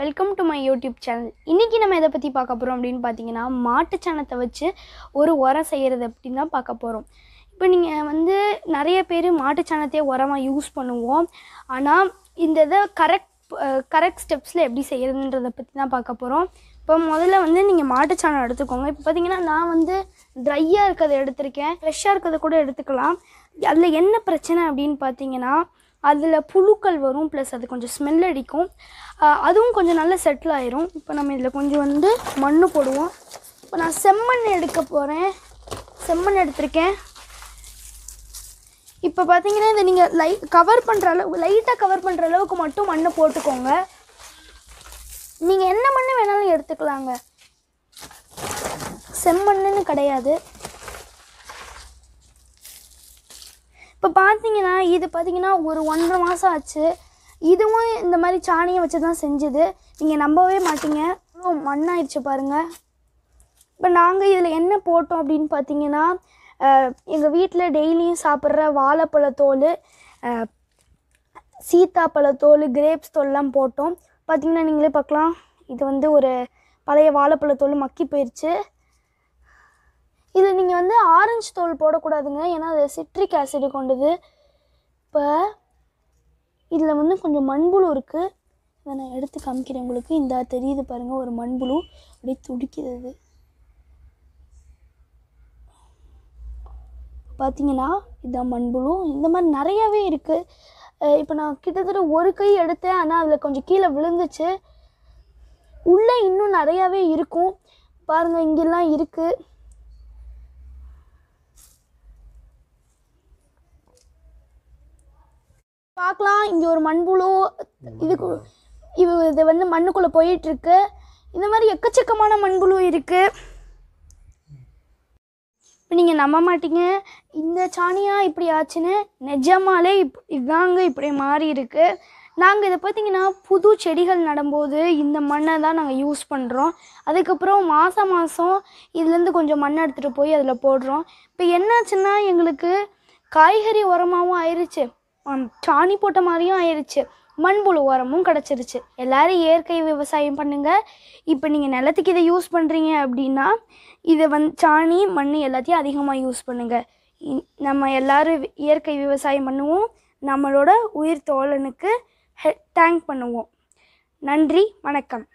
welcome to my YouTube channel இன்றைக்கி நம்ம எதை பற்றி பார்க்க போகிறோம் அப்படின்னு பார்த்தீங்கன்னா மாட்டு சாணத்தை வச்சு ஒரு உரம் செய்கிறது அப்படின்னு தான் பார்க்க போகிறோம் இப்போ நீங்கள் வந்து நிறைய பேர் மாட்டு சாணத்தையே உரமாக யூஸ் பண்ணுவோம் ஆனால் இந்த இதை கரெக்ட் கரெக்ட் ஸ்டெப்ஸில் எப்படி செய்கிறதுன்றதை பற்றி தான் பார்க்க போகிறோம் இப்போ முதல்ல வந்து நீங்கள் மாட்டு சாணம் எடுத்துக்கோங்க இப்போ பார்த்தீங்கன்னா நான் வந்து ட்ரையாக இருக்கிறத எடுத்திருக்கேன் ஃப்ரெஷ்ஷாக இருக்கிறத கூட எடுத்துக்கலாம் அதில் என்ன பிரச்சனை அப்படின்னு பார்த்தீங்கன்னா அதில் புழுக்கள் வரும் ப்ளஸ் அது கொஞ்சம் ஸ்மெல் அடிக்கும் அதுவும் கொஞ்சம் நல்லா செட்டில் ஆயிரும் இப்போ நம்ம இதில் கொஞ்சம் வந்து மண் போடுவோம் இப்போ நான் செம்மண் எடுக்க போகிறேன் செம்மண் எடுத்திருக்கேன் இப்போ பார்த்தீங்கன்னா இதை நீங்கள் லை கவர் பண்ணுற அளவு லைட்டாக கவர் பண்ணுற அளவுக்கு மட்டும் மண்ணை போட்டுக்கோங்க நீங்கள் என்ன மண் வேணாலும் எடுத்துக்கலாங்க செம்மண்ணுன்னு கிடையாது இப்போ பார்த்தீங்கன்னா இது பார்த்தீங்கன்னா ஒரு ஒன்றரை மாதம் ஆச்சு இதுவும் இந்த மாதிரி சாணியை வச்சு தான் செஞ்சது நீங்கள் நம்பவே மாட்டீங்க இவ்வளோ மண்ணாயிடுச்சு பாருங்கள் இப்போ நாங்கள் இதில் என்ன போட்டோம் அப்படின்னு பார்த்தீங்கன்னா எங்கள் வீட்டில் டெய்லியும் சாப்பிட்ற வாழைப்பழத்தோல் சீத்தாப்பழத்தோல் கிரேப்ஸ் தோல்லாம் போட்டோம் பார்த்திங்கன்னா நீங்களே பார்க்கலாம் இது வந்து ஒரு பழைய வாழைப்பழத்தோல் மக்கி போயிடுச்சு நீங்கள் வந்து ஆரஞ்சு தோல் போடக்கூடாதுங்க ஏன்னா அது சிட்ரிக் ஆசிடு கொண்டது இப்போ இதில் வந்து கொஞ்சம் மண்புழு இருக்குது இதை நான் எடுத்து காமிக்கிறேன் உங்களுக்கு இந்த தெரியுது பாருங்கள் ஒரு மண்புழு அப்படியே துடிக்கிறது பார்த்தீங்கன்னா இதுதான் மண்புழு இந்த மாதிரி நிறையாவே இருக்குது இப்போ நான் கிட்டத்தட்ட ஒரு கை எடுத்தேன் ஆனால் அதில் கொஞ்சம் கீழே விழுந்துச்சு உள்ளே இன்னும் நிறையாவே இருக்கும் பாருங்கள் இங்கெல்லாம் இருக்குது பார்க்கலாம் இங்கே ஒரு மண்புழு இதுக்கு இது இது வந்து மண்ணுக்குள்ளே இருக்கு இந்த மாதிரி எக்கச்சக்கமான மண்புழு இருக்குது இப்போ நீங்கள் நம்ப மாட்டீங்க இந்த சாணியாக இப்படி ஆச்சுன்னு நிஜமாலே இப் இதாங்க இப்படி மாறி இருக்குது நாங்கள் இதை பார்த்திங்கன்னா புது செடிகள் நடும்போது இந்த மண்ணை தான் நாங்கள் யூஸ் பண்ணுறோம் அதுக்கப்புறம் மாதம் மாதம் இதுலேருந்து கொஞ்சம் மண்ணை எடுத்துகிட்டு போய் அதில் போடுறோம் இப்போ என்னாச்சுன்னா எங்களுக்கு காய்கறி உரமாகவும் ஆயிடுச்சு சாணி போட்ட மாதிரியும் ஆயிடுச்சு மண்புழு உரமும் கிடச்சிருச்சு எல்லோரும் இயற்கை விவசாயம் பண்ணுங்கள் இப்போ நீங்கள் நிலத்துக்கு இதை யூஸ் பண்ணுறீங்க அப்படின்னா இதை வந்து சாணி மண் எல்லாத்தையும் அதிகமாக யூஸ் பண்ணுங்கள் நம்ம எல்லோரும் இயற்கை விவசாயம் பண்ணுவோம் நம்மளோட உயிர் தோழனுக்கு ஹெ தேங்க் பண்ணுவோம் நன்றி வணக்கம்